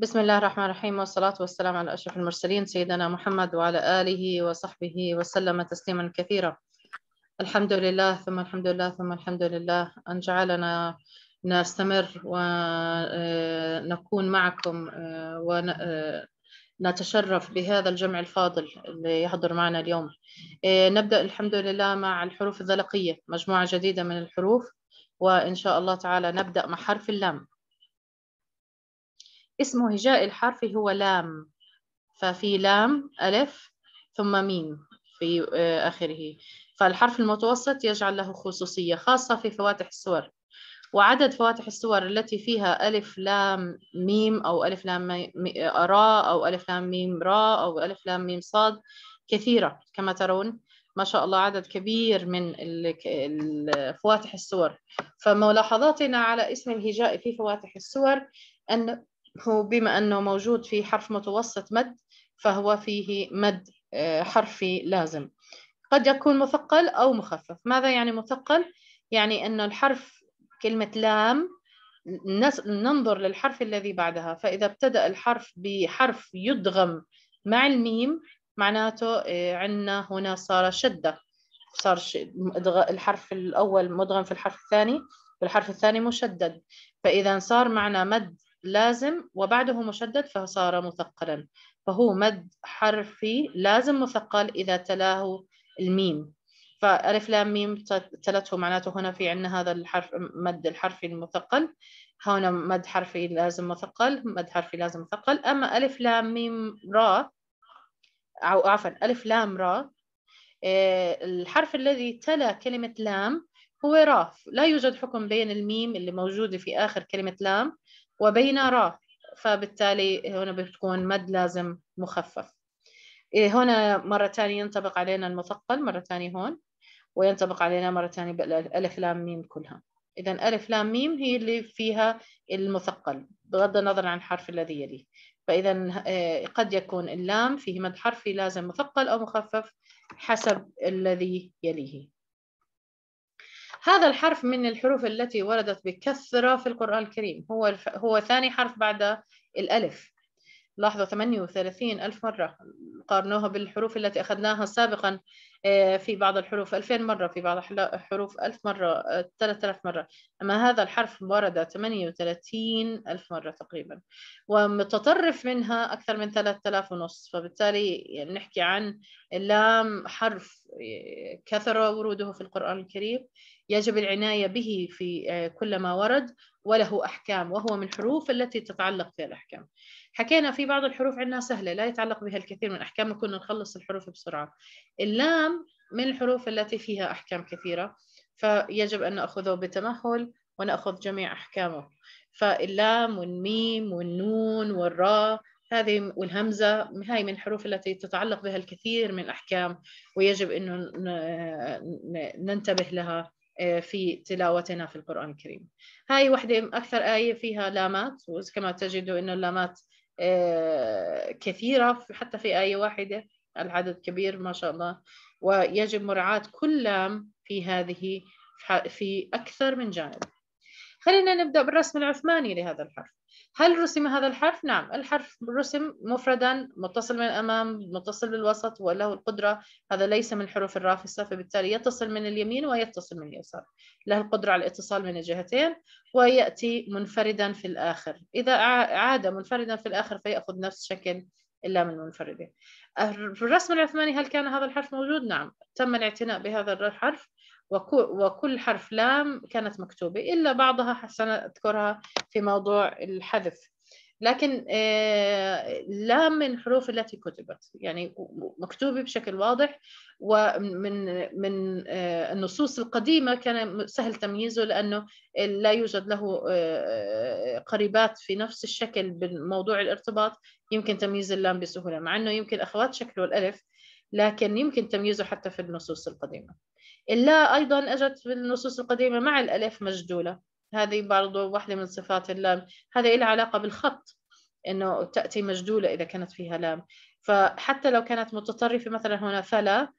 بسم الله الرحمن الرحيم والصلاة والسلام على أشرف المرسلين سيدنا محمد وعلى آله وصحبه وسلم تسليما كثيرا الحمد لله ثم الحمد لله ثم الحمد لله أن جعلنا نستمر ونكون آه، معكم آه، ونتشرف آه، بهذا الجمع الفاضل اللي يحضر معنا اليوم نبدأ الحمد لله مع الحروف الذلقية مجموعة جديدة من الحروف وإن شاء الله تعالى نبدأ مع حرف اللام اسم هجاء الحرف هو لام ففي لام ألف ثم ميم في آه، آخره فالحرف المتوسط يجعل له خصوصية خاصة في فواتح السور وعدد فواتح السور التي فيها ألف لام ميم أو ألف لام آه، راء أو ألف لام ميم راء أو ألف لام ميم صاد كثيرة كما ترون ما شاء الله عدد كبير من فواتح السور فملاحظاتنا على اسم الهجاء في فواتح السور أن هو بما أنه موجود في حرف متوسط مد فهو فيه مد آه، حرفي لازم قد يكون مثقل أو مخفف ماذا يعني مثقل؟ يعني أن الحرف كلمة لام ننظر للحرف الذي بعدها فإذا ابتدأ الحرف بحرف يدغم مع الميم معناته آه، عندنا هنا صار شدة صار الحرف الأول مدغم في الحرف الثاني والحرف الثاني مشدد فإذا صار معنا مد لازم وبعده مشدد فصار مثقلا فهو مد حرفي لازم مثقل إذا تلاه الميم فألف لام ميم تلته معناته هنا في عندنا هذا الحرف مد الحرفي المثقل هنا مد حرفي لازم مثقل مد حرفي لازم مثقل أما ألف لام ميم را أو عفوا ألف لام را آه، الحرف الذي تلا كلمة لام هو را لا يوجد حكم بين الميم اللي موجودة في آخر كلمة لام وبين را فبالتالي هنا بتكون مد لازم مخفف إيه، هنا مرة ثانية ينطبق علينا المثقل مرة ثانية هون وينطبق علينا مرة ثانية بالألف لام ميم كلها إذا ألف لام ميم هي اللي فيها المثقل بغض النظر عن الحرف الذي يليه فإذا إيه، قد يكون اللام فيه مد حرفي لازم مثقل أو مخفف حسب الذي يليه هذا الحرف من الحروف التي وردت بكثرة في القرآن الكريم هو هو ثاني حرف بعد الألف لاحظوا 38 ألف مرة قارنوها بالحروف التي أخذناها سابقا آه، في بعض الحروف 2000 مرة في بعض الحروف 1000 مرة 3000 آه، مرة أما هذا الحرف ورد 38 ألف مرة تقريبا ومتطرف منها أكثر من 3000 ونص فبالتالي يعني نحكي عن اللام حرف آه، كثر وروده في القرآن الكريم يجب العناية به في كل ما ورد وله أحكام وهو من حروف التي تتعلق فيها الأحكام حكينا في بعض الحروف عندنا سهلة لا يتعلق بها الكثير من أحكام كنا نخلص الحروف بسرعة اللام من الحروف التي فيها أحكام كثيرة فيجب أن نأخذه بتمهل ونأخذ جميع أحكامه فاللام والميم والنون والراء هذه والهمزة هاي من الحروف التي تتعلق بها الكثير من الأحكام ويجب أنه ننتبه لها آه، في تلاوتنا في القرآن الكريم هاي واحدة أكثر آية فيها لامات وكما تجدوا أن اللامات آه، كثيرة حتى في آية واحدة العدد كبير ما شاء الله ويجب مراعاة كل لام في هذه في أكثر من جانب خلينا نبدأ بالرسم العثماني لهذا الحرف هل رسم هذا الحرف؟ نعم الحرف رسم مفردا متصل من الأمام متصل بالوسط وله القدرة هذا ليس من الحروف الرافسة فبالتالي يتصل من اليمين ويتصل من اليسار له القدرة على الاتصال من الجهتين ويأتي منفردا في الآخر إذا عاد منفردا في الآخر فيأخذ نفس شكل اللام المنفردة الرسم العثماني هل كان هذا الحرف موجود؟ نعم تم الاعتناء بهذا الحرف وكل حرف لام كانت مكتوبة إلا بعضها سنذكرها في موضوع الحذف لكن آه، لام من الحروف التي كتبت يعني مكتوبة بشكل واضح ومن من آه، النصوص القديمة كان سهل تمييزه لأنه لا يوجد له آه، قريبات في نفس الشكل بموضوع الارتباط يمكن تمييز اللام بسهولة مع أنه يمكن أخوات شكله الألف لكن يمكن تمييزه حتى في النصوص القديمة اللا أيضا أجت بالنصوص القديمة مع الألف مجدولة هذه برضو واحدة من صفات اللام هذا لها علاقة بالخط إنه تأتي مجدولة إذا كانت فيها لام فحتى لو كانت متطرفة مثلا هنا فلا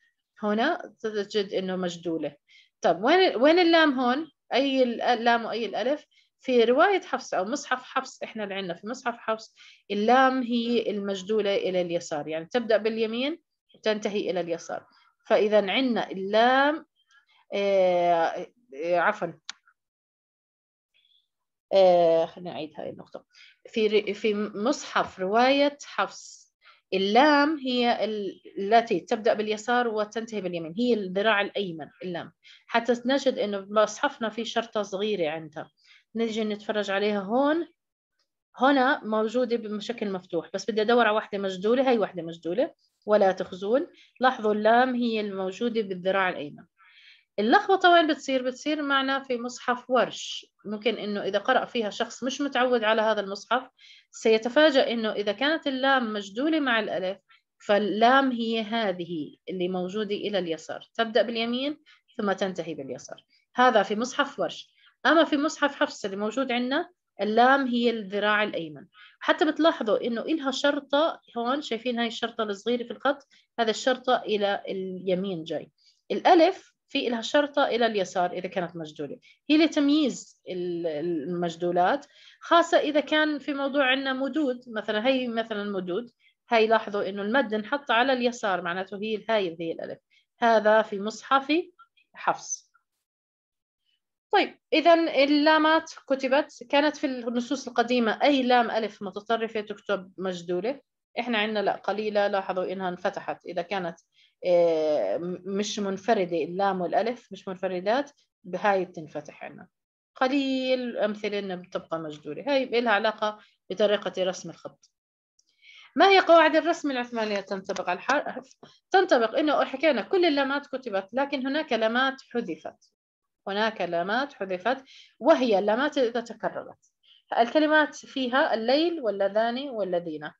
هنا تجد إنه مجدولة طب وين وين اللام هون؟ أي اللام وأي الألف في رواية حفص أو مصحف حفص إحنا اللي عندنا في مصحف حفص اللام هي المجدولة إلى اليسار يعني تبدأ باليمين وتنتهي إلى اليسار فإذا عندنا اللام آه، آه، عفوا آه نعيد هاي النقطة في في مصحف رواية حفص اللام هي التي تبدأ باليسار وتنتهي باليمين هي الذراع الأيمن اللام حتى نجد إنه مصحفنا في شرطة صغيرة عندها نجي نتفرج عليها هون هنا موجودة بشكل مفتوح بس بدي أدور على واحدة مجدولة هاي واحدة مجدولة ولا تخزون لاحظوا اللام هي الموجودة بالذراع الأيمن اللخبطة وين بتصير؟ بتصير معنا في مصحف ورش ممكن أنه إذا قرأ فيها شخص مش متعود على هذا المصحف سيتفاجأ أنه إذا كانت اللام مجدولة مع الألف فاللام هي هذه اللي موجودة إلى اليسار تبدأ باليمين ثم تنتهي باليسار هذا في مصحف ورش أما في مصحف حفص اللي موجود عندنا اللام هي الذراع الأيمن حتى بتلاحظوا إنه إلها شرطة هون شايفين هاي الشرطة الصغيرة في الخط هذا الشرطة إلى اليمين جاي الألف في لها شرطة إلى اليسار إذا كانت مجدولة هي لتمييز المجدولات خاصة إذا كان في موضوع عندنا مدود مثلا هي مثلا مدود هاي لاحظوا إنه المد انحط على اليسار معناته هي هاي هي الألف هذا في مصحف حفص طيب إذا اللامات كتبت كانت في النصوص القديمة أي لام ألف متطرفة تكتب مجدولة إحنا عندنا لا قليلة لاحظوا إنها انفتحت إذا كانت آه، مش منفردة اللام والألف مش منفردات بهاي بتنفتح عنا قليل أمثلة إنها بتبقى مجدورة هاي لها علاقة بطريقة رسم الخط ما هي قواعد الرسم العثمانية تنطبق على الحرف؟ تنطبق إنه حكينا كل اللامات كتبت لكن هناك لامات حذفت هناك لامات حذفت وهي اللامات إذا تكررت الكلمات فيها الليل واللذان والذين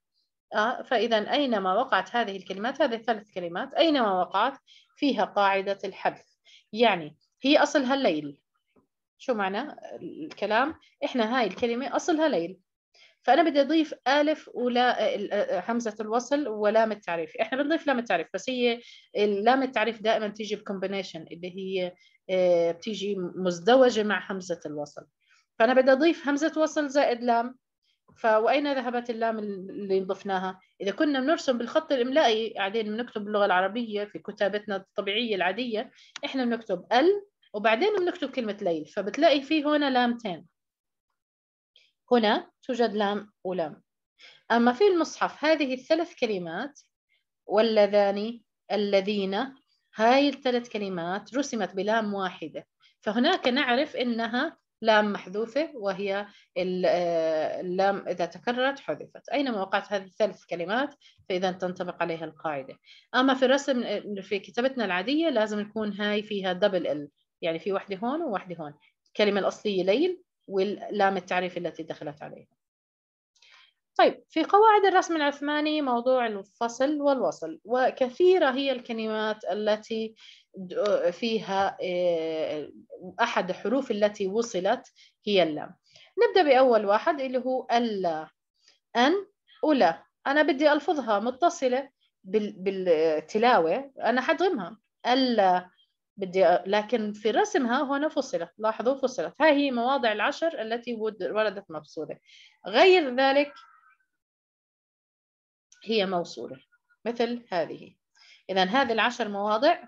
آه، فإذا أينما وقعت هذه الكلمات هذه الثلاث كلمات أينما وقعت فيها قاعدة الحذف يعني هي أصلها الليل شو معنى الكلام إحنا هاي الكلمة أصلها ليل فأنا بدي أضيف ألف ولا همزة الوصل ولام التعريف إحنا بنضيف لام التعريف بس هي لام التعريف دائما تيجي بكومبينيشن اللي هي آه، بتيجي مزدوجة مع همزة الوصل فأنا بدي أضيف همزة وصل زائد لام فأين ذهبت اللام اللي ضفناها؟ إذا كنا بنرسم بالخط الإملائي بعدين بنكتب باللغة العربية في كتابتنا الطبيعية العادية إحنا بنكتب ال وبعدين بنكتب كلمة ليل فبتلاقي في هنا لامتين هنا توجد لام ولام أما في المصحف هذه الثلاث كلمات واللذان الذين هاي الثلاث كلمات رسمت بلام واحدة فهناك نعرف إنها لام محذوفة وهي آه، اللام إذا تكررت حذفت أينما وقعت هذه الثلاث كلمات فإذا تنطبق عليها القاعدة أما في الرسم آه، في كتابتنا العادية لازم يكون هاي فيها دبل ال يعني في واحدة هون وواحدة هون الكلمة الأصلية ليل واللام التعريف التي دخلت عليها طيب في قواعد الرسم العثماني موضوع الفصل والوصل وكثيرة هي الكلمات التي فيها آه، أحد الحروف التي وصلت هي اللام نبدأ بأول واحد اللي هو ألا أن أولى أنا بدي ألفظها متصلة بالتلاوة أنا حدغمها ألا بدي لكن في رسمها هنا فصلت لاحظوا فصلت هاي هي مواضع العشر التي وردت مفصولة غير ذلك هي موصولة مثل هذه إذا هذه العشر مواضع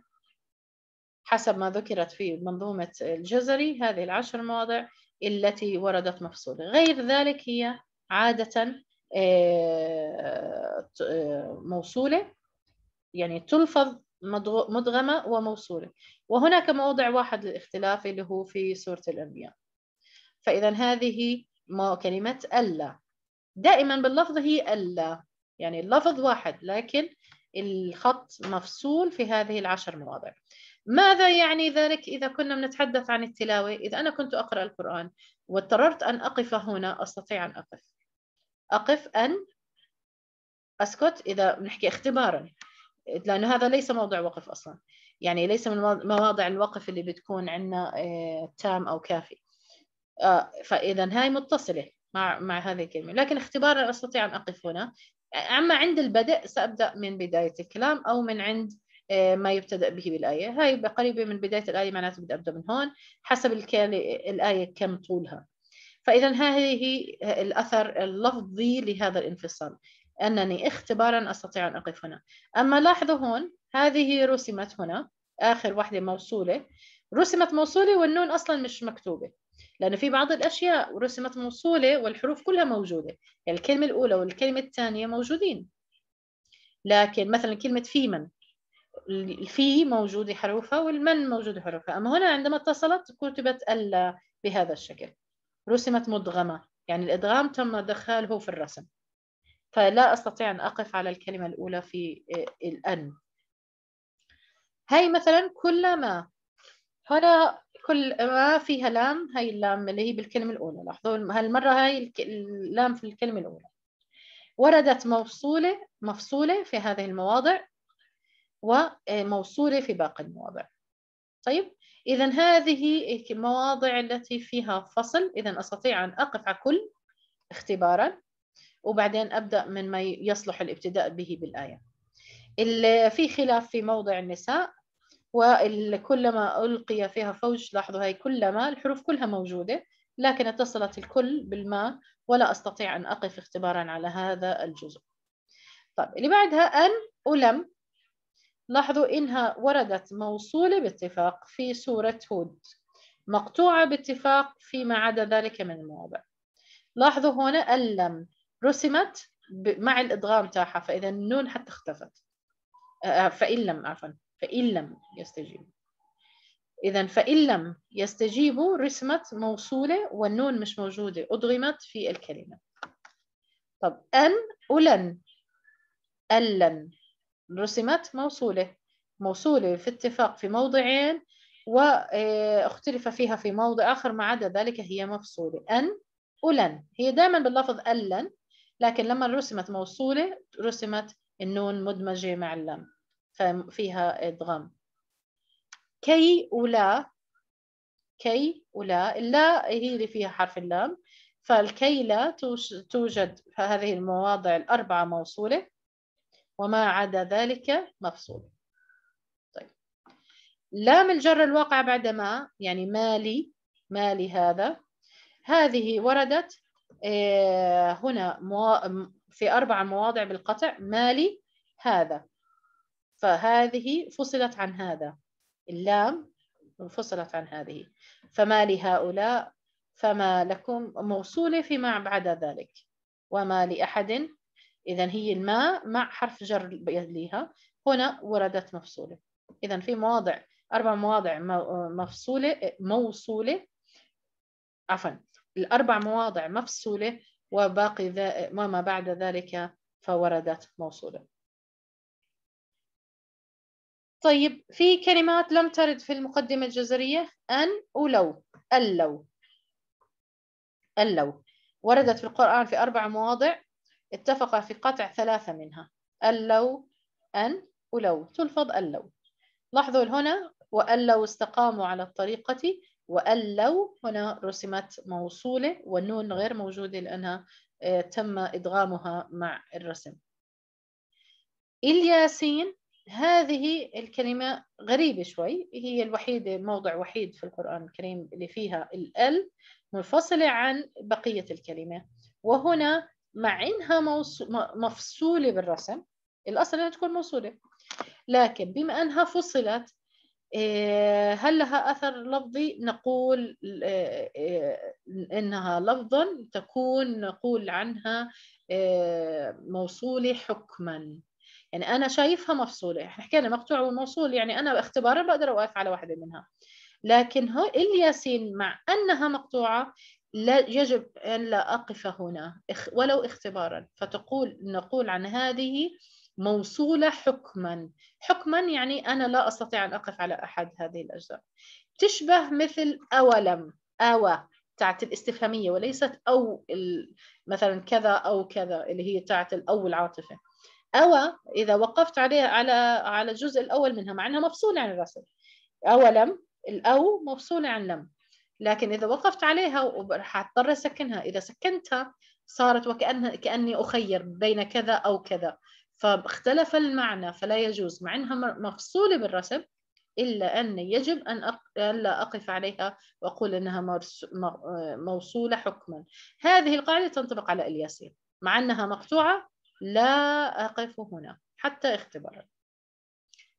حسب ما ذكرت في منظومة الجزري هذه العشر مواضع التي وردت مفصولة غير ذلك هي عادة آه، موصولة يعني تلفظ مدغمة وموصولة وهناك موضع واحد للاختلاف اللي هو في سورة الأنبياء فإذا هذه كلمة ألا دائما باللفظ هي ألا يعني اللفظ واحد لكن الخط مفصول في هذه العشر مواضع ماذا يعني ذلك إذا كنا بنتحدث عن التلاوة إذا أنا كنت أقرأ القرآن واضطررت أن أقف هنا أستطيع أن أقف أقف أن أسكت إذا بنحكي اختبارا لأن هذا ليس موضع وقف أصلا يعني ليس من مواضع الوقف اللي بتكون عندنا آه، تام أو كافي آه، فإذا هاي متصلة مع مع هذه الكلمة لكن اختبارا أستطيع أن أقف هنا أما عند البدء سأبدأ من بداية الكلام أو من عند آه، ما يبتدأ به بالآية هاي قريبة من بداية الآية معناته بدي أبدأ من هون حسب الآية كم طولها فإذا هذه الأثر اللفظي لهذا الانفصال أنني اختبارا أستطيع أن أقف هنا أما لاحظوا هون هذه رسمت هنا آخر واحدة موصولة رسمت موصولة والنون أصلا مش مكتوبة لأنه في بعض الأشياء رسمت موصولة والحروف كلها موجودة يعني الكلمة الأولى والكلمة الثانية موجودين لكن مثلا كلمة في من الفي موجودة حروفها والمن موجودة حروفها أما هنا عندما اتصلت كتبت ألا بهذا الشكل رسمت مدغمة يعني الإدغام تم إدخاله في الرسم فلا أستطيع أن أقف على الكلمة الأولى في الأن هاي مثلا كلما هنا كل ما فيها لام هاي اللام اللي هي بالكلمة الأولى لاحظوا هالمرة هاي اللام في الكلمة الأولى وردت موصولة مفصولة في هذه المواضع وموصولة آه، في باقي المواضع طيب إذا هذه المواضع التي فيها فصل إذا أستطيع أن أقف على كل اختبارا وبعدين أبدأ من ما يصلح الابتداء به بالآية في خلاف في موضع النساء وكلما ألقي فيها فوج لاحظوا هاي كلما الحروف كلها موجودة لكن اتصلت الكل بالما ولا أستطيع أن أقف اختبارا على هذا الجزء طيب اللي بعدها أن ولم لاحظوا إنها وردت موصولة باتفاق في سورة هود مقطوعة باتفاق فيما عدا ذلك من المواضع لاحظوا هنا ألم رسمت مع الإدغام تاعها فإذا النون حتى اختفت آه، آه، فإن لم عفوا فإن لم يستجيبوا إذا فإن لم يستجيبوا رسمت موصولة والنون مش موجودة أدغمت في الكلمة طب أن ألن ألن رسمت موصولة موصولة في اتفاق في موضعين واختلف آه، فيها في موضع آخر ما عدا ذلك هي مفصولة أن ألن هي دائما باللفظ ألن لكن لما رسمت موصولة رسمت النون مدمجة مع اللم فيها ادغام كي ولا كي ولا اللا هي اللي فيها حرف اللام فالكي لا توجد في هذه المواضع الأربعة موصولة وما عدا ذلك مفصول طيب لام الجر الواقع بعد ما يعني مالي مالي هذا هذه وردت آه، هنا في أربع مواضع بالقطع مالي هذا فهذه فصلت عن هذا اللام انفصلت عن هذه فما لهؤلاء فما لكم موصولة فيما بعد ذلك وما لأحد إذا هي الماء مع حرف جر يليها هنا وردت مفصولة إذا في مواضع أربع مواضع مفصولة موصولة عفوا الأربع مواضع مفصولة وباقي وما بعد ذلك فوردت موصولة طيب في كلمات لم ترد في المقدمة الجزرية أن ولو اللو اللو وردت في القرآن في أربع مواضع اتفق في قطع ثلاثة منها اللو أن ولو تلفظ اللو لاحظوا هنا وألو استقاموا على الطريقة وألو هنا رسمت موصولة والنون غير موجودة لأنها آه، تم إدغامها مع الرسم الياسين هذه الكلمة غريبة شوي هي الوحيدة موضع وحيد في القرآن الكريم اللي فيها الأل منفصلة عن بقية الكلمة وهنا مع إنها مفصولة بالرسم الأصل أنها تكون موصولة لكن بما أنها فصلت آه، هل لها أثر لفظي؟ نقول آه، آه، إنها لفظا تكون نقول عنها موصولة حكما يعني انا شايفها مفصوله احنا حكينا مقطوع وموصول يعني انا اختبارا بقدر اوقف على واحده منها لكن هو الياسين مع انها مقطوعه لا يجب ان لا اقف هنا ولو اختبارا فتقول نقول عن هذه موصوله حكما حكما يعني انا لا استطيع ان اقف على احد هذه الاجزاء تشبه مثل اولم اوى تاعت الاستفهاميه وليست او مثلا كذا او كذا اللي هي تاعت الاول العاطفه أو إذا وقفت عليها على على الجزء الأول منها مع أنها مفصولة عن الرسم أولم الأو مفصولة عن لم لكن إذا وقفت عليها وراح أضطر أسكنها إذا سكنتها صارت وكأنها كأني أخير بين كذا أو كذا فاختلف المعنى فلا يجوز مع أنها مفصولة بالرسم إلا أن يجب أن لا أقف عليها وأقول أنها آه، موصولة حكما هذه القاعدة تنطبق على الياسين مع أنها مقطوعة لا أقف هنا حتى اختبار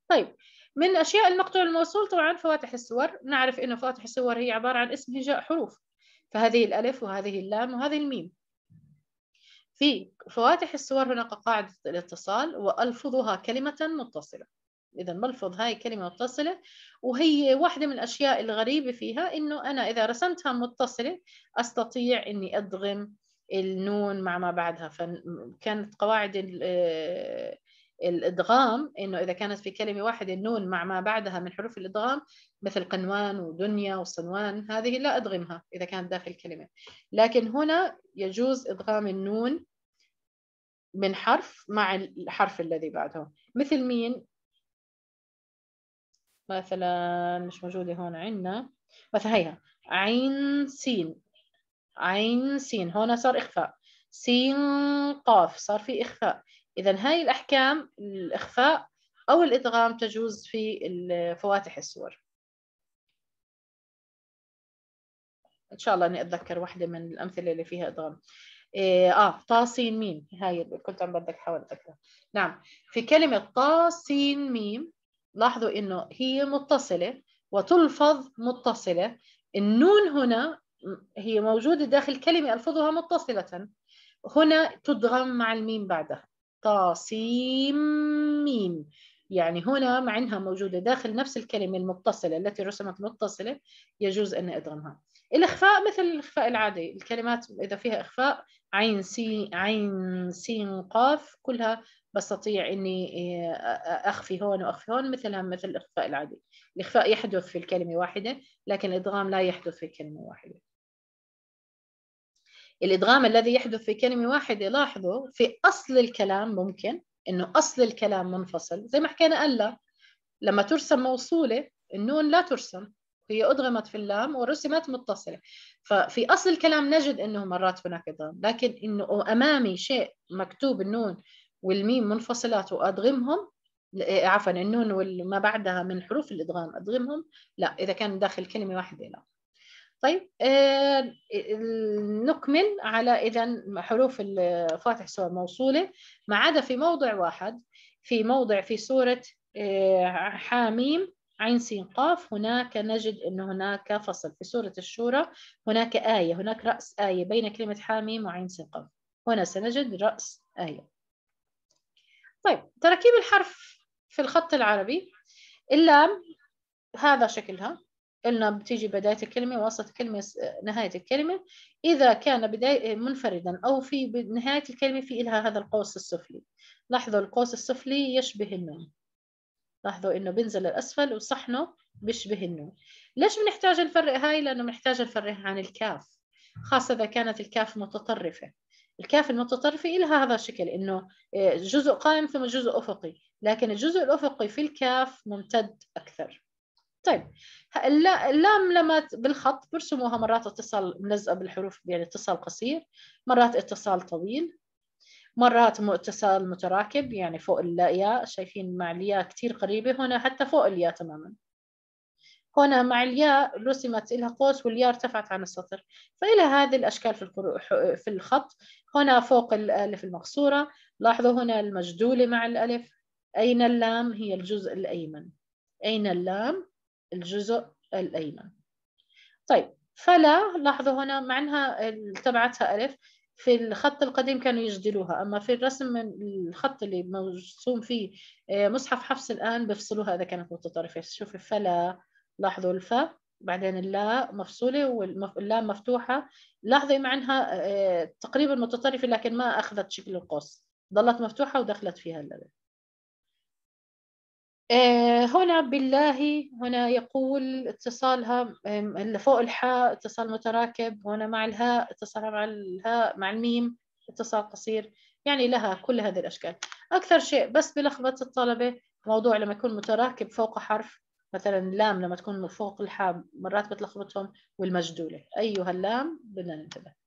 طيب من أشياء المقطوع الموصول طبعا فواتح السور نعرف أنه فواتح السور هي عبارة عن اسم هجاء حروف فهذه الألف وهذه اللام وهذه الميم في فواتح السور هناك قاعدة الاتصال وألفظها كلمة متصلة إذا ملفظ هاي كلمة متصلة وهي واحدة من الأشياء الغريبة فيها إنه أنا إذا رسمتها متصلة أستطيع إني أدغم النون مع ما بعدها فكانت قواعد آه، الادغام انه اذا كانت في كلمه واحده النون مع ما بعدها من حروف الادغام مثل قنوان ودنيا وصنوان هذه لا ادغمها اذا كانت داخل كلمه لكن هنا يجوز ادغام النون من حرف مع الحرف الذي بعده مثل مين مثلا مش موجوده هون عندنا مثلا هيها عين سين عين سين هون صار إخفاء سين قاف صار في إخفاء إذا هاي الأحكام الإخفاء أو الإدغام تجوز في فواتح السور إن شاء الله إني أتذكر واحدة من الأمثلة اللي فيها إدغام إيه، آه طاسين ميم هاي كنت عم بدك حاول أتذكرها نعم في كلمة طاسين ميم لاحظوا إنه هي متصلة وتلفظ متصلة النون هنا هي موجودة داخل كلمة ألفظها متصلة هنا تدغم مع الميم بعدها طاسيم ميم يعني هنا مع انها موجوده داخل نفس الكلمه المتصله التي رسمت متصله يجوز ان ادغمها. الاخفاء مثل الاخفاء العادي، الكلمات اذا فيها اخفاء عين سين عين سين قاف كلها بستطيع اني إيه، اخفي هون واخفي هون مثلها مثل الاخفاء العادي. الاخفاء يحدث في الكلمه واحده لكن الادغام لا يحدث في كلمه واحده. الادغام الذي يحدث في كلمه واحده لاحظوا في اصل الكلام ممكن انه اصل الكلام منفصل زي ما حكينا الا لما ترسم موصوله النون لا ترسم هي أدغمت في اللام ورسمت متصلة ففي أصل الكلام نجد أنه مرات هناك إدغام لكن أنه أمامي شيء مكتوب النون والميم منفصلات وأدغمهم عفوا النون وما بعدها من حروف الإدغام أدغمهم لا إذا كان داخل كلمة واحدة لا طيب آه، نكمل على إذا حروف الفاتح سواء موصولة ما عدا في موضع واحد في موضع في سورة آه، حاميم عين سين قاف هناك نجد أن هناك فصل في سورة الشورى هناك آية هناك رأس آية بين كلمة حاميم وعين سين قاف هنا سنجد رأس آية طيب تراكيب الحرف في الخط العربي اللام هذا شكلها قلنا بتيجي بداية الكلمة وسط الكلمة نهاية الكلمة إذا كان بداية منفردا أو في نهاية الكلمة في إلها هذا القوس السفلي لاحظوا القوس السفلي يشبه النون لاحظوا إنه بنزل للأسفل وصحنه بيشبه النون ليش بنحتاج نفرق هاي لأنه بنحتاج نفرق عن الكاف خاصة إذا كانت الكاف متطرفة الكاف المتطرفة لها هذا الشكل إنه آه، جزء قائم ثم جزء أفقي لكن الجزء الأفقي في الكاف ممتد أكثر طيب اللام لما بالخط برسموها مرات اتصال ملزقه بالحروف يعني اتصال قصير مرات اتصال طويل مرات اتصال متراكب يعني فوق الياء شايفين مع الياء كثير قريبه هنا حتى فوق الياء تماما هنا مع الياء رسمت لها قوس والياء ارتفعت عن السطر فإلى هذه الأشكال في في الخط هنا فوق الألف المقصورة لاحظوا هنا المجدولة مع الألف أين اللام هي الجزء الأيمن أين اللام الجزء الأيمن طيب فلا لاحظوا هنا مع أنها تبعتها ألف في الخط القديم كانوا يجدلوها أما في الرسم من الخط اللي مرسوم فيه آه، مصحف حفص الآن بفصلوها إذا كانت متطرفة شوفي فلا لاحظوا الفاء بعدين اللا مفصولة واللام مفتوحة لاحظي مع أنها آه، تقريبا متطرفة لكن ما أخذت شكل القوس ظلت مفتوحة ودخلت فيها اللبن آه، هنا بالله هنا يقول اتصالها فوق الحاء اتصال متراكب هنا مع الهاء اتصالها مع الهاء مع الميم اتصال قصير يعني لها كل هذه الأشكال أكثر شيء بس بلخبط الطلبة موضوع لما يكون متراكب فوق حرف مثلا لام لما تكون فوق الحاء مرات بتلخبطهم والمجدولة أيها اللام بدنا ننتبه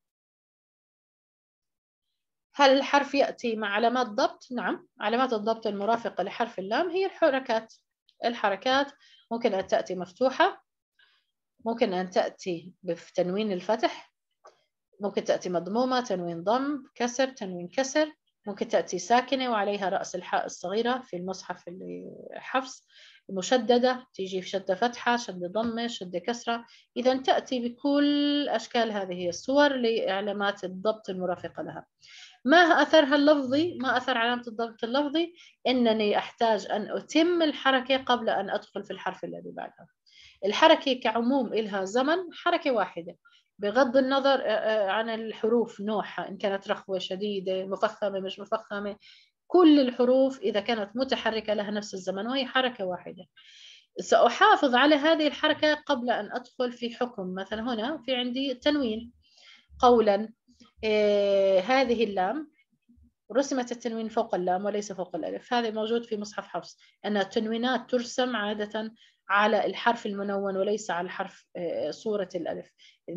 هل الحرف يأتي مع علامات ضبط؟ نعم علامات الضبط المرافقة لحرف اللام هي الحركات الحركات ممكن أن تأتي مفتوحة ممكن أن تأتي بتنوين الفتح ممكن تأتي مضمومة تنوين ضم كسر تنوين كسر ممكن تأتي ساكنة وعليها رأس الحاء الصغيرة في المصحف اللي حفص مشددة تيجي في شدة فتحة شدة ضمة شدة كسرة إذا تأتي بكل أشكال هذه الصور لعلامات الضبط المرافقة لها ما أثرها اللفظي ما أثر علامة الضبط اللفظي إنني أحتاج أن أتم الحركة قبل أن أدخل في الحرف الذي بعدها الحركة كعموم إلها زمن حركة واحدة بغض النظر آه، آه، عن الحروف نوعها إن كانت رخوة شديدة مفخمة مش مفخمة كل الحروف إذا كانت متحركة لها نفس الزمن وهي حركة واحدة سأحافظ على هذه الحركة قبل أن أدخل في حكم مثلا هنا في عندي تنوين قولا إيه هذه اللام رسمت التنوين فوق اللام وليس فوق الألف هذا موجود في مصحف حفص أن التنوينات ترسم عادة على الحرف المنون وليس على حرف إيه، صورة الألف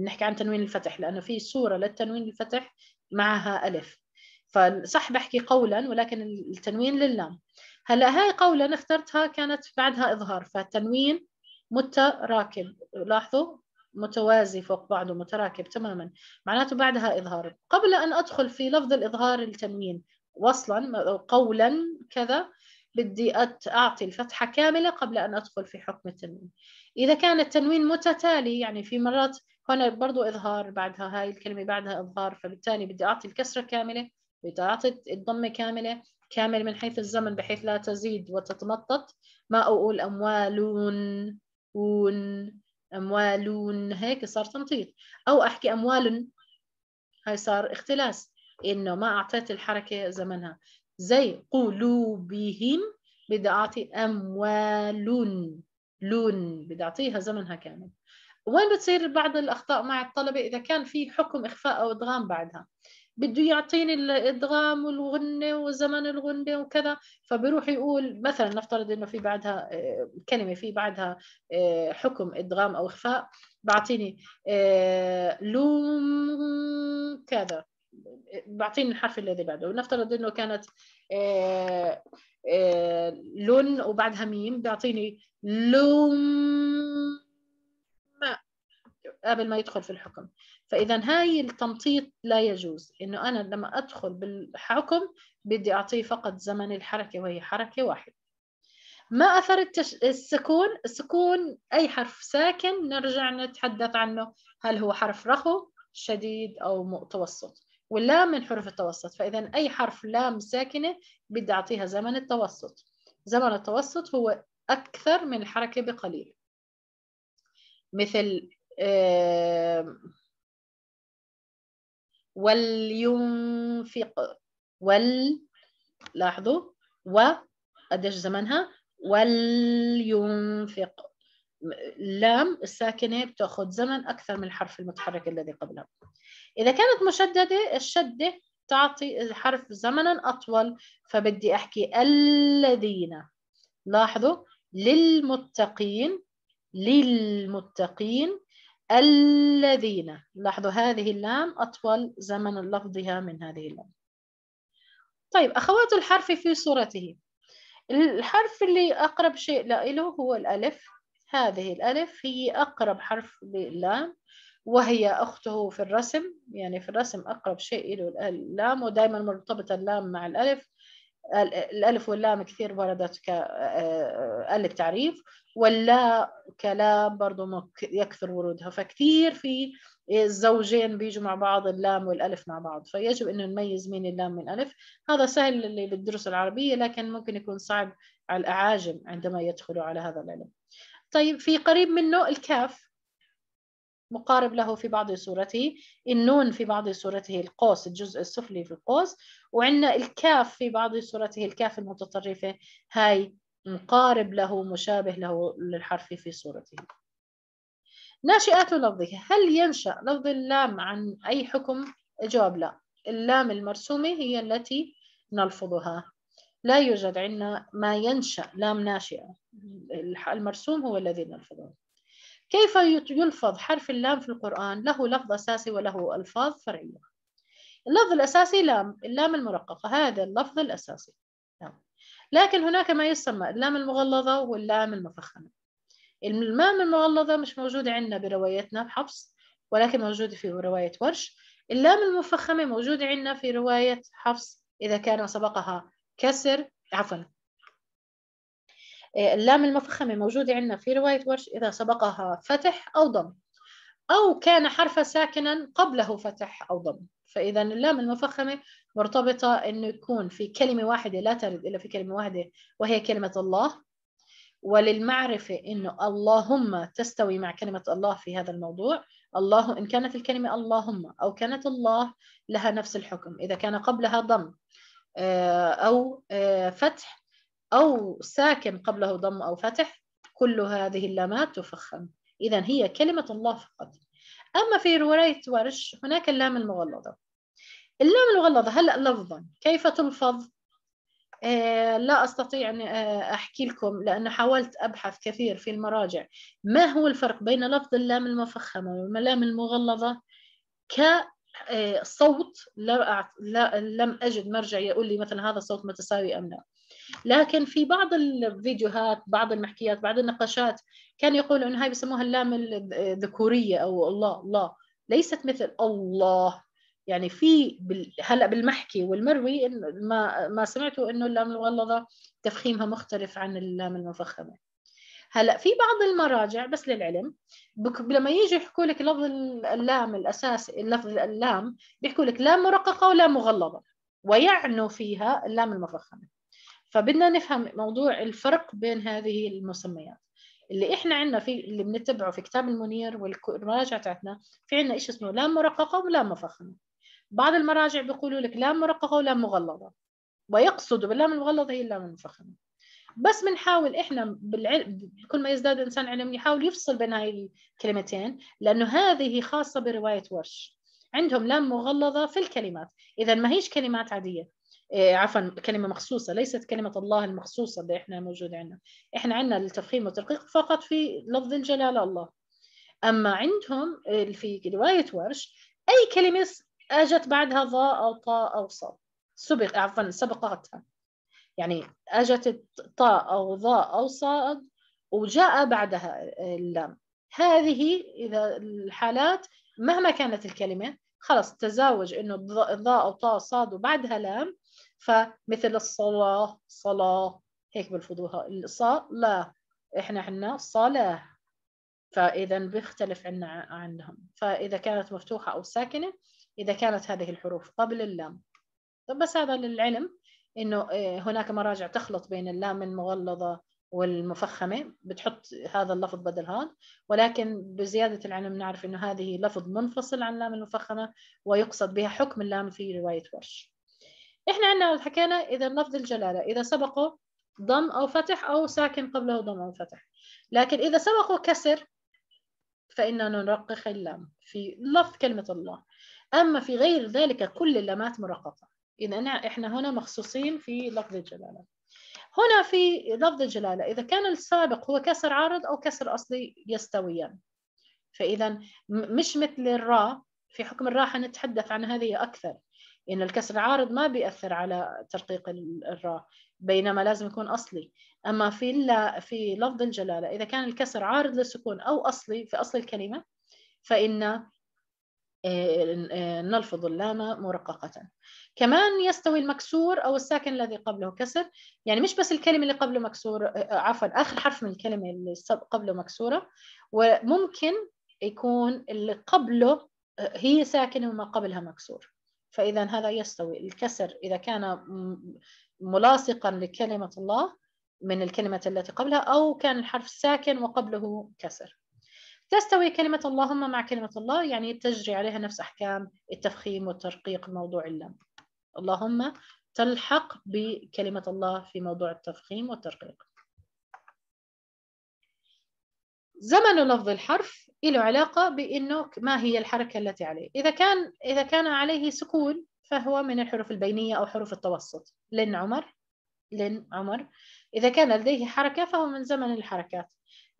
نحكي عن تنوين الفتح لأنه في صورة للتنوين الفتح معها ألف فصح بحكي قولا ولكن التنوين للام هلا هاي قولا اخترتها كانت بعدها إظهار فالتنوين متراكم لاحظوا متوازي فوق بعضه متراكب تماما معناته بعدها إظهار قبل أن أدخل في لفظ الإظهار التنوين وصلا أو قولا كذا بدي أعطي الفتحة كاملة قبل أن أدخل في حكم التنوين إذا كان التنوين متتالي يعني في مرات هنا برضو إظهار بعدها هاي الكلمة بعدها إظهار فبالتالي بدي أعطي الكسرة كاملة بدي أعطي الضمة كاملة كامل من حيث الزمن بحيث لا تزيد وتتمطط ما أقول أموالون ون أموال هيك صار تنطيط أو أحكي أموال هاي صار اختلاس إنه ما أعطيت الحركة زمنها زي قلوبهم بدي أعطي أموال لون بدي أعطيها زمنها كامل وين بتصير بعض الأخطاء مع الطلبة إذا كان في حكم إخفاء أو إدغام بعدها بده يعطيني الادغام والغنه وزمن الغنه وكذا فبروح يقول مثلا نفترض انه في بعدها آه، كلمه في بعدها آه، حكم ادغام او اخفاء بعطيني آه، لوم كذا بعطيني الحرف الذي بعده ونفترض انه كانت لون وبعدها ميم بيعطيني لوم قبل ما يدخل في الحكم فإذا هاي التمطيط لا يجوز إنه أنا لما أدخل بالحكم بدي أعطيه فقط زمن الحركة وهي حركة واحدة ما أثر التش... السكون السكون أي حرف ساكن نرجع نتحدث عنه هل هو حرف رخو شديد أو متوسط واللام من حروف التوسط فإذا أي حرف لام ساكنة بدي أعطيها زمن التوسط زمن التوسط هو أكثر من الحركة بقليل مثل ولينفق وال لاحظوا و قديش زمنها ولينفق لام الساكنة بتأخذ زمن أكثر من الحرف المتحرك الذي قبلها إذا كانت مشددة الشدة تعطي الحرف زمنا أطول فبدي أحكي الذين لاحظوا للمتقين للمتقين الذين لاحظوا هذه اللام أطول زمن لفظها من هذه اللام طيب أخوات الحرف في صورته الحرف اللي أقرب شيء له هو الألف هذه الألف هي أقرب حرف للام وهي أخته في الرسم يعني في الرسم أقرب شيء له اللام ودائما مرتبطة اللام مع الألف الألف واللام كثير وردت كأل آه، آه، تعريف واللا كلام برضو يكثر ورودها فكثير في الزوجين بيجوا مع بعض اللام والألف مع بعض فيجب أنه نميز مين اللام من ألف هذا سهل اللي بالدروس العربية لكن ممكن يكون صعب على الأعاجم عندما يدخلوا على هذا العلم طيب في قريب منه الكاف مقارب له في بعض صورته النون في بعض صورته القوس الجزء السفلي في القوس وعندنا الكاف في بعض صورته الكاف المتطرفة هاي مقارب له مشابه له للحرف في صورته ناشئات لفظه هل ينشأ لفظ اللام عن أي حكم؟ الجواب لا اللام المرسومة هي التي نلفظها لا يوجد عندنا ما ينشأ لام ناشئة المرسوم هو الذي نلفظه كيف يلفظ حرف اللام في القرآن؟ له لفظ أساسي وله ألفاظ فرعية اللفظ الأساسي لام اللام المرققة هذا اللفظ الأساسي نعم. لكن هناك ما يسمى اللام المغلظة واللام المفخمة اللام المغلظة مش موجودة عندنا بروايتنا بحفص ولكن موجودة في رواية ورش اللام المفخمة موجودة عندنا في رواية حفص إذا كان سبقها كسر عفوا آه، اللام المفخمة موجودة عندنا في رواية ورش إذا سبقها فتح أو ضم أو كان حرفا ساكنا قبله فتح أو ضم فإذا اللام المفخمة مرتبطة أنه يكون في كلمة واحدة لا ترد إلا في كلمة واحدة وهي كلمة الله وللمعرفة أنه اللهم تستوي مع كلمة الله في هذا الموضوع الله إن كانت الكلمة اللهم أو كانت الله لها نفس الحكم إذا كان قبلها ضم آه، أو آه، فتح أو ساكن قبله ضم أو فتح كل هذه اللامات تفخم إذا هي كلمة الله فقط أما في رواية ورش هناك اللام المغلظة اللام المغلظة هلأ لفظا كيف تلفظ آه لا أستطيع أن آه، أحكي لكم لأن حاولت أبحث كثير في المراجع ما هو الفرق بين لفظ اللام المفخمة واللام المغلظة كصوت آه، لا لم أجد مرجع يقول لي مثلا هذا الصوت متساوي أم لا لكن في بعض الفيديوهات بعض المحكيات بعض النقاشات كان يقول انه هاي بسموها اللام الذكورية أو الله الله ليست مثل الله يعني في بال... هلا بالمحكي والمروي ما ما سمعته انه اللام المغلظه تفخيمها مختلف عن اللام المفخمه هلا في بعض المراجع بس للعلم بك لما يجي يحكوا لك لفظ اللام الاساسي لفظ اللام بيحكوا لك لام مرققه ولا مغلظه ويعنوا فيها اللام المفخمه فبدنا نفهم موضوع الفرق بين هذه المسميات اللي احنا عندنا في اللي بنتبعه في كتاب المنير والمراجع تاعتنا في عندنا شيء اسمه لام مرققه ولام مفخمه بعض المراجع بيقولوا لك لام مرققه ولام مغلظه ويقصدوا باللام المغلظه هي اللام المفخمه بس بنحاول احنا بالعلم كل ما يزداد الانسان علم يحاول يفصل بين هاي الكلمتين لانه هذه خاصه بروايه ورش عندهم لام مغلظه في الكلمات اذا ما هيش كلمات عاديه إيه، عفوا كلمة مخصوصة ليست كلمة الله المخصوصة اللي احنا موجودة عندنا احنا عندنا التفخيم والترقيق فقط في لفظ الجلال الله أما عندهم في رواية ورش أي كلمة أجت بعدها ظاء أو طاء أو صاد سبق عفوا سبقتها يعني أجت طاء أو ظاء أو صاد وجاء بعدها اللام هذه إذا الحالات مهما كانت الكلمة خلص تزاوج انه ظاء او طاء صاد وبعدها لام فمثل الصلاة صلاة هيك بلفظوها الصلاة إحنا عنا صلاة فإذا بيختلف عنا عندهم فإذا كانت مفتوحة أو ساكنة إذا كانت هذه الحروف قبل اللام طب بس هذا للعلم إنه إيه، هناك مراجع تخلط بين اللام المغلظة والمفخمة بتحط هذا اللفظ بدل هذا ولكن بزيادة العلم نعرف إنه هذه لفظ منفصل عن اللام المفخمة ويقصد بها حكم اللام في رواية ورش احنا عندنا حكينا اذا لفظ الجلاله اذا سبقه ضم او فتح او ساكن قبله ضم او فتح لكن اذا سبقه كسر فاننا نرقق اللام في لفظ كلمه الله اما في غير ذلك كل اللامات مرققه اذا احنا هنا مخصوصين في لفظ الجلاله هنا في لفظ الجلاله اذا كان السابق هو كسر عارض او كسر اصلي يستويان فاذا مش مثل الراء في حكم الراء حنتحدث عن هذه اكثر إن الكسر العارض ما بيأثر على ترقيق الراء بينما لازم يكون أصلي أما في في لفظ الجلالة إذا كان الكسر عارض للسكون أو أصلي في أصل الكلمة فإن آه، آه، نلفظ اللام مرققة كمان يستوي المكسور أو الساكن الذي قبله كسر يعني مش بس الكلمة اللي قبله مكسور آه، عفوا آخر حرف من الكلمة اللي قبله مكسورة وممكن يكون اللي قبله هي ساكنة وما قبلها مكسور فإذا هذا يستوي الكسر إذا كان ملاصقا لكلمة الله من الكلمة التي قبلها أو كان الحرف ساكن وقبله كسر تستوي كلمة اللهم مع كلمة الله يعني تجري عليها نفس أحكام التفخيم والترقيق موضوع اللم اللهم تلحق بكلمة الله في موضوع التفخيم والترقيق زمن لفظ الحرف له علاقة بأنه ما هي الحركة التي عليه إذا كان, إذا كان عليه سكون فهو من الحروف البينية أو حروف التوسط لن عمر لن عمر إذا كان لديه حركة فهو من زمن الحركات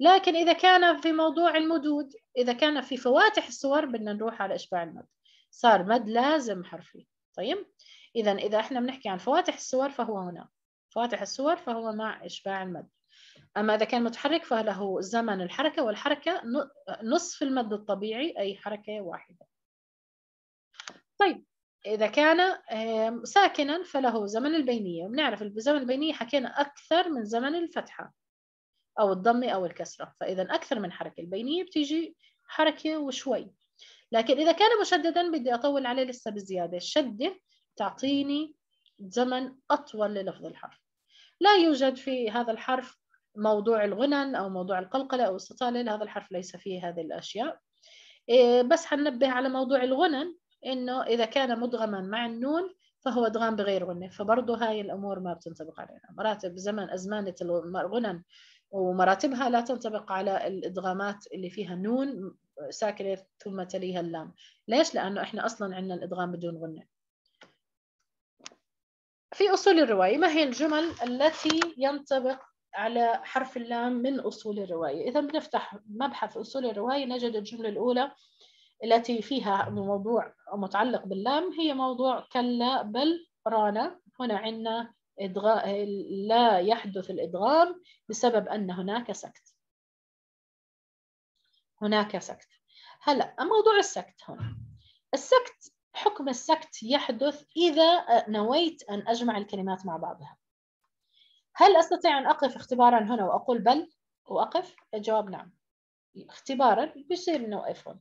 لكن إذا كان في موضوع المدود إذا كان في فواتح الصور بدنا نروح على إشباع المد صار مد لازم حرفي طيب إذا إذا إحنا بنحكي عن فواتح الصور فهو هنا فواتح الصور فهو مع إشباع المد أما إذا كان متحرك فله زمن الحركة والحركة نصف المد الطبيعي أي حركة واحدة طيب إذا كان ساكنا فله زمن البينية بنعرف الزمن البينية حكينا أكثر من زمن الفتحة أو الضمة أو الكسرة فإذا أكثر من حركة البينية بتيجي حركة وشوي لكن إذا كان مشددا بدي أطول عليه لسه بزيادة الشدة تعطيني زمن أطول للفظ الحرف لا يوجد في هذا الحرف موضوع الغنن أو موضوع القلقلة أو السطالة هذا الحرف ليس فيه هذه الأشياء إيه، بس حننبه على موضوع الغنن إنه إذا كان مدغما مع النون فهو ادغام بغير غنة فبرضه هاي الأمور ما بتنطبق علينا مراتب زمن أزمانة الغنن ومراتبها لا تنطبق على الادغامات اللي فيها نون ساكنه ثم تليها اللام ليش لانه احنا اصلا عندنا الادغام بدون غنه في اصول الروايه ما هي الجمل التي ينطبق على حرف اللام من أصول الرواية إذا بنفتح مبحث أصول الرواية نجد الجملة الأولى التي فيها موضوع متعلق باللام هي موضوع كلا بل رانا هنا عندنا إدغاء لا يحدث الإدغام بسبب أن هناك سكت هناك سكت هلا موضوع السكت هنا السكت حكم السكت يحدث إذا نويت أن أجمع الكلمات مع بعضها هل أستطيع أن أقف اختبارا هنا وأقول بل وأقف؟ الجواب نعم اختبارا بيصير أنه أوقفهم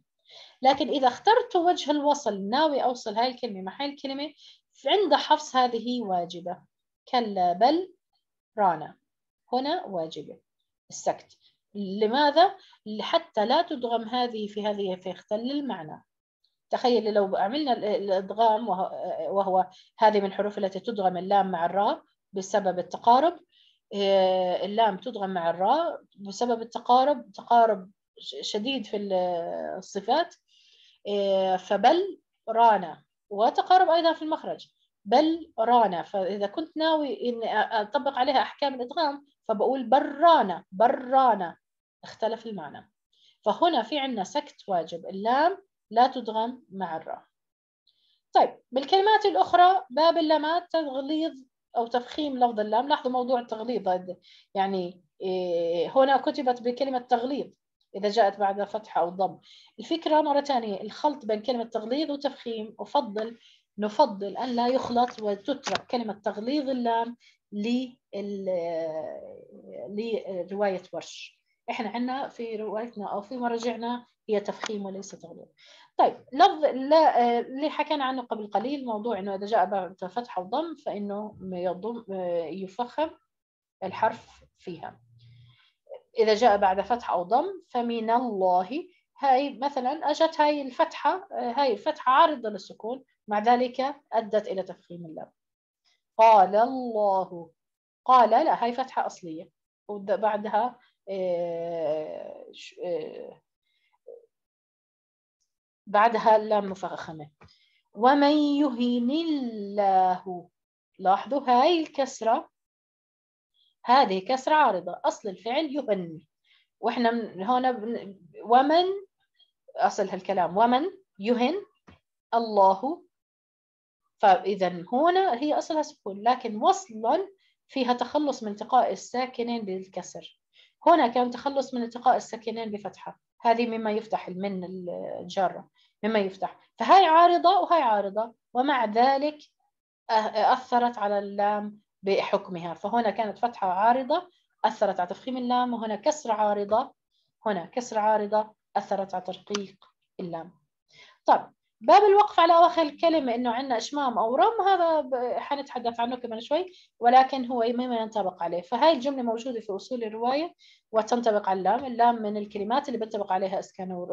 لكن إذا اخترت وجه الوصل ناوي أوصل هاي الكلمة مع هاي الكلمة عند حفص هذه واجبة كلا بل رانا هنا واجبة السكت لماذا؟ حتى لا تدغم هذه في هذه فيختل المعنى تخيل لو عملنا الادغام وهو هذه من الحروف التي تدغم اللام مع الراء بسبب التقارب آه، اللام تدغم مع الراء بسبب التقارب تقارب شديد في الصفات آه، فبل رانا وتقارب أيضا في المخرج بل رانا فإذا كنت ناوي إن أطبق عليها أحكام الإدغام فبقول برانا برانا اختلف المعنى فهنا في عندنا سكت واجب اللام لا تدغم مع الراء طيب بالكلمات الأخرى باب اللامات تغليظ او تفخيم لفظ اللام لاحظوا موضوع التغليظ هذا يعني إيه، هنا كتبت بكلمه تغليظ اذا جاءت بعد فتحه او ضم الفكره مره ثانيه الخلط بين كلمه تغليظ وتفخيم افضل نفضل ان لا يخلط وتترك كلمه تغليظ اللام لروايه ورش احنا عندنا في روايتنا او في مراجعنا هي تفخيم وليس تغليظ طيب لفظ آه، اللي حكينا عنه قبل قليل موضوع انه اذا جاء بعد فتح وضم فانه يضم آه، يفخم الحرف فيها اذا جاء بعد فتح او ضم فمن الله هاي مثلا اجت هاي الفتحه آه، هاي الفتحه عارضه للسكون مع ذلك ادت الى تفخيم اللام قال الله قال لا هاي فتحه اصليه وبعدها بعدها اللام مفخمة ومن يهين الله لاحظوا هاي الكسرة هذه كسرة عارضة أصل الفعل يهن وإحنا من هنا ومن أصل هالكلام ومن يهن الله فإذا هنا هي أصلها سكون لكن وصلا فيها تخلص من التقاء الساكنين بالكسر هنا كان تخلص من التقاء الساكنين بفتحة هذه مما يفتح المن الجارة مما يفتح فهاي عارضة وهاي عارضة ومع ذلك أه، أثرت على اللام بحكمها فهنا كانت فتحة عارضة أثرت على تفخيم اللام وهنا كسر عارضة هنا كسر عارضة أثرت على ترقيق اللام طب باب الوقف على أواخر الكلمة إنه عندنا إشمام أو رم هذا حنتحدث عنه كمان شوي ولكن هو مما ينطبق عليه فهاي الجملة موجودة في أصول الرواية وتنطبق على اللام اللام من الكلمات اللي بنطبق عليها إسكان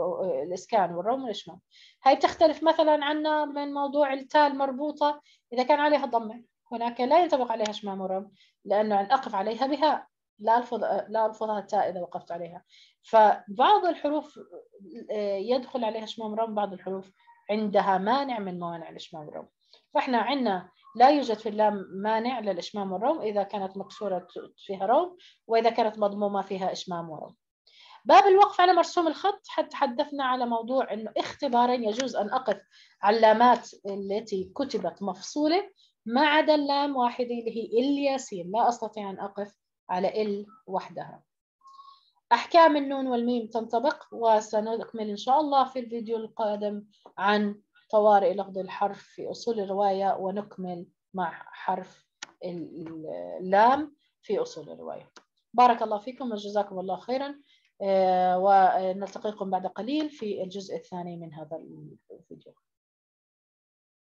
الإسكان والروم والإشمام هاي بتختلف مثلا عنا من موضوع التاء المربوطة إذا كان عليها ضمة هناك لا ينطبق عليها إشمام ورم لأنه أقف عليها بهاء لا ألفظ لا ألفظها تاء إذا وقفت عليها فبعض الحروف آه، يدخل عليها شمام رم بعض الحروف عندها مانع من موانع الإشمام والروم فإحنا عندنا لا يوجد في اللام مانع للإشمام والروم إذا كانت مكسورة فيها روم وإذا كانت مضمومة فيها إشمام وروم باب الوقف على مرسوم الخط حتى تحدثنا على موضوع أنه اختبارا يجوز أن أقف علامات التي كتبت مفصولة ما عدا اللام واحدة اللي هي الياسين لا أستطيع أن أقف على ال وحدها أحكام النون والميم تنطبق وسنكمل إن شاء الله في الفيديو القادم عن طوارئ لفظ الحرف في أصول الرواية ونكمل مع حرف اللام في أصول الرواية بارك الله فيكم وجزاكم الله خيرا آه، ونلتقيكم بعد قليل في الجزء الثاني من هذا الفيديو